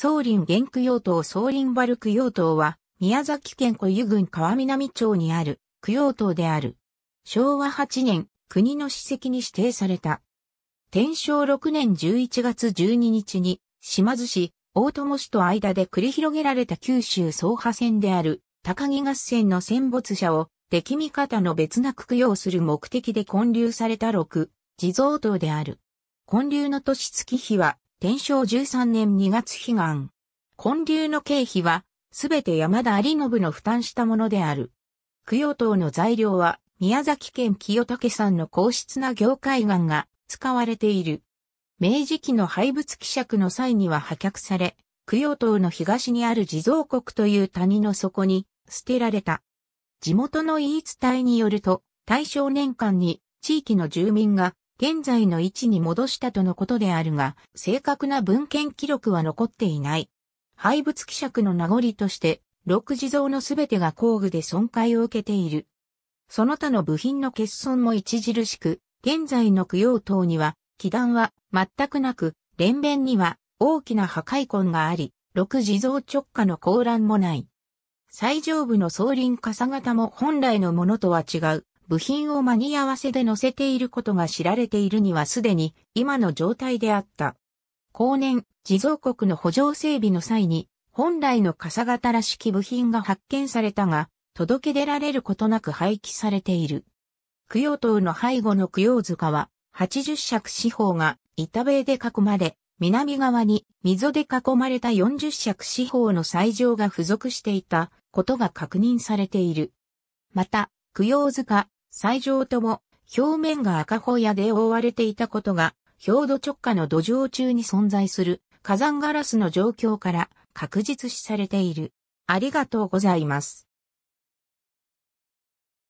宗林原区用島宗林原区用島は、宮崎県小湯郡川南町にある区用島である。昭和8年、国の史跡に指定された。天正6年11月12日に、島津市、大友市と間で繰り広げられた九州総派戦である、高木合戦の戦没者を、敵味方の別なく供養する目的で建立された6、地蔵島である。建立の年月日は、天正13年2月悲願。建立の経費は、すべて山田有信の負担したものである。供養塔の材料は、宮崎県清武山の高質な業界岩が使われている。明治期の廃仏希釈の際には破却され、供養塔の東にある地蔵国という谷の底に捨てられた。地元の言い伝えによると、大正年間に地域の住民が現在の位置に戻したとのことであるが、正確な文献記録は残っていない。廃仏希釈の名残として、六地蔵のすべてが工具で損壊を受けている。その他の部品の欠損も著しく、現在の供養塔には、祈壇は全くなく、連弁には大きな破壊痕があり、六地蔵直下の高欄もない。最上部の総輪傘型も本来のものとは違う、部品を間に合わせで乗せていることが知られているにはすでに今の状態であった。後年、地蔵国の補助整備の際に、本来の傘型らしき部品が発見されたが、届け出られることなく廃棄されている。供養塔の背後の供養塚は、80尺四方が板塀で囲まれ、南側に溝で囲まれた40尺四方の斎場が付属していたことが確認されている。また、供養塚、最上とも表面が赤ホヤで覆われていたことが、表土直下の土壌中に存在する火山ガラスの状況から確実視されている。ありがとうございます。